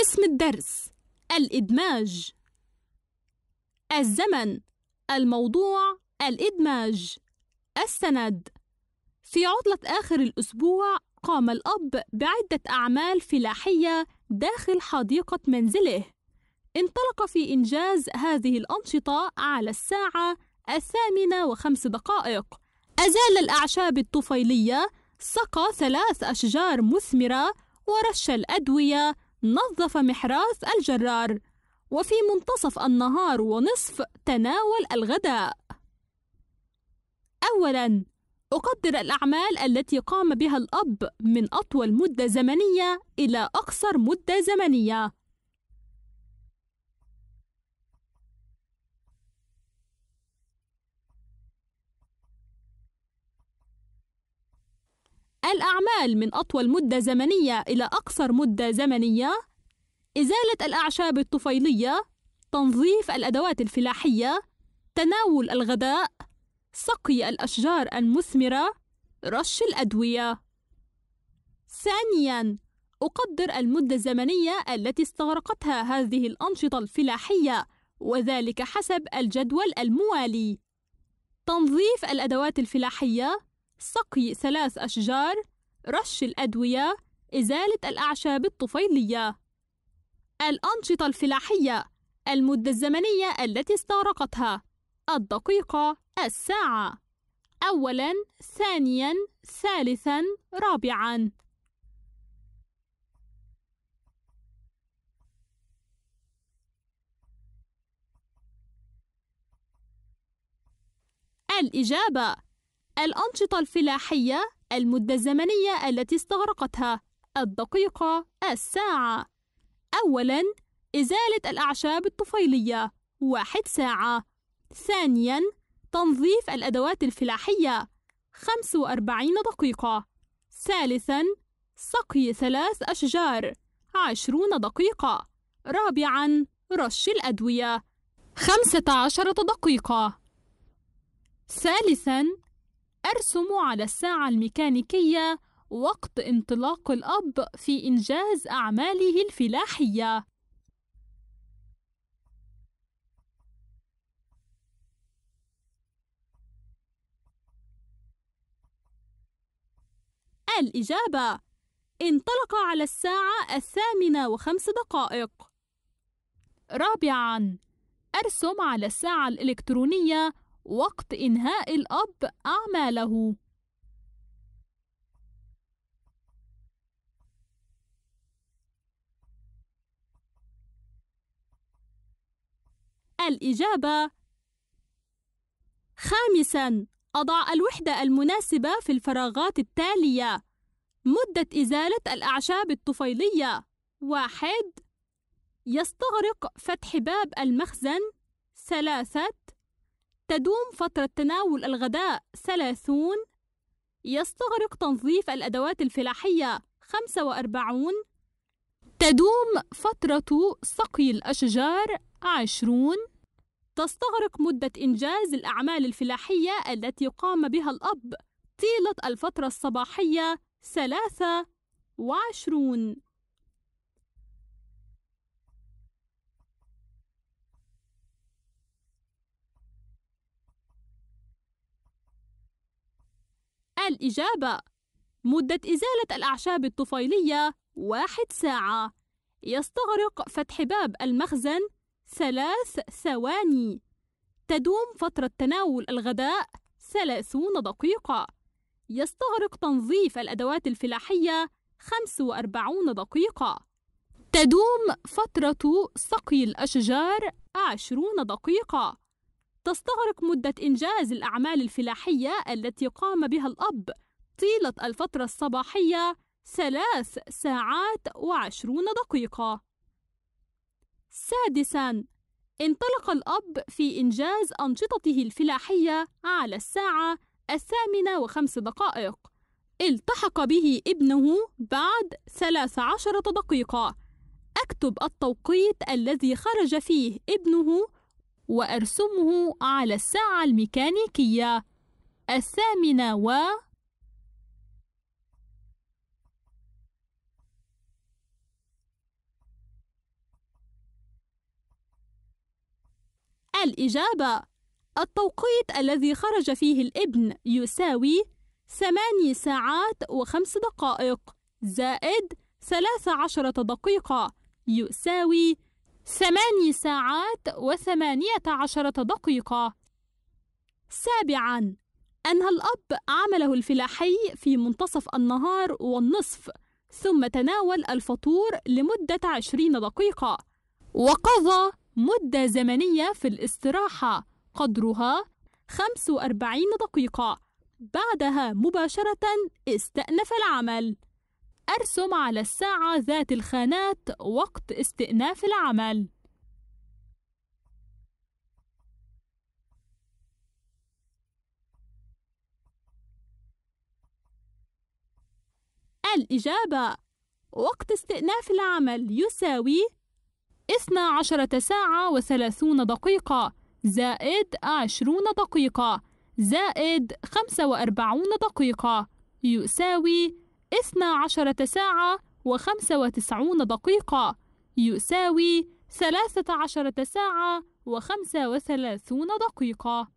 اسم الدرس الإدماج الزمن الموضوع الإدماج السند في عطلة آخر الأسبوع قام الأب بعدة أعمال فلاحية داخل حديقة منزله انطلق في إنجاز هذه الأنشطة على الساعة الثامنة وخمس دقائق أزال الأعشاب الطفيلية سقى ثلاث أشجار مثمرة ورش الأدوية نظف محراث الجرار وفي منتصف النهار ونصف تناول الغداء اولا اقدر الاعمال التي قام بها الاب من اطول مده زمنيه الى اقصر مده زمنيه الأعمال من أطول مدة زمنية إلى أقصر مدة زمنية إزالة الأعشاب الطفيلية تنظيف الأدوات الفلاحية تناول الغداء سقي الأشجار المثمرة رش الأدوية ثانياً أقدر المدة الزمنية التي استغرقتها هذه الأنشطة الفلاحية وذلك حسب الجدول الموالي تنظيف الأدوات الفلاحية سقي ثلاث أشجار رش الأدوية إزالة الأعشاب الطفيلية الأنشطة الفلاحية المدة الزمنية التي استغرقتها الدقيقة الساعة أولا ثانيا ثالثا رابعا الإجابة الأنشطة الفلاحية المدة الزمنية التي استغرقتها الدقيقة الساعة أولا إزالة الأعشاب الطفيلية واحد ساعة ثانيا تنظيف الأدوات الفلاحية 45 دقيقة ثالثا سقي ثلاث أشجار عشرون دقيقة رابعا رش الأدوية خمسة عشرة دقيقة ثالثا أرسم على الساعة الميكانيكية وقت انطلاق الأب في إنجاز أعماله الفلاحية. الإجابة انطلق على الساعة الثامنة وخمس دقائق رابعاً أرسم على الساعة الإلكترونية وقت إنهاء الأب أعماله الإجابة خامساً أضع الوحدة المناسبة في الفراغات التالية مدة إزالة الأعشاب الطفيلية واحد يستغرق فتح باب المخزن ثلاثة تدوم فترة تناول الغداء 30 يستغرق تنظيف الأدوات الفلاحية 45 تدوم فترة سقي الأشجار 20 تستغرق مدة إنجاز الأعمال الفلاحية التي قام بها الأب طيلة الفترة الصباحية 23 الإجابة مدة إزالة الأعشاب الطفيلية واحد ساعة يستغرق فتح باب المخزن ثلاث ثواني تدوم فترة تناول الغداء ثلاثون دقيقة يستغرق تنظيف الأدوات الفلاحية 45 دقيقة تدوم فترة سقي الأشجار 20 دقيقة تستغرق مدة إنجاز الأعمال الفلاحية التي قام بها الأب طيلة الفترة الصباحية ثلاث ساعات وعشرون دقيقة. سادساً: انطلق الأب في إنجاز أنشطته الفلاحية على الساعة الثامنة وخمس دقائق. التحق به ابنه بعد ثلاث عشرة دقيقة. اكتب التوقيت الذي خرج فيه ابنه وأرسمه على الساعة الميكانيكية الثامنة و الإجابة التوقيت الذي خرج فيه الابن يساوي ثماني ساعات وخمس دقائق زائد ثلاث عشرة دقيقة يساوي ثماني ساعات وثمانية عشرة دقيقة سابعا أنهى الأب عمله الفلاحي في منتصف النهار والنصف ثم تناول الفطور لمدة عشرين دقيقة وقضى مدة زمنية في الاستراحة قدرها 45 دقيقة بعدها مباشرة استأنف العمل أرسم على الساعة ذات الخانات وقت استئناف العمل الإجابة وقت استئناف العمل يساوي 12 ساعة و و30 دقيقة زائد 20 دقيقة زائد 45 دقيقة يساوي اثنا ساعة وخمسة وتسعون دقيقة يساوي ثلاثة ساعة وخمسة وثلاثون دقيقة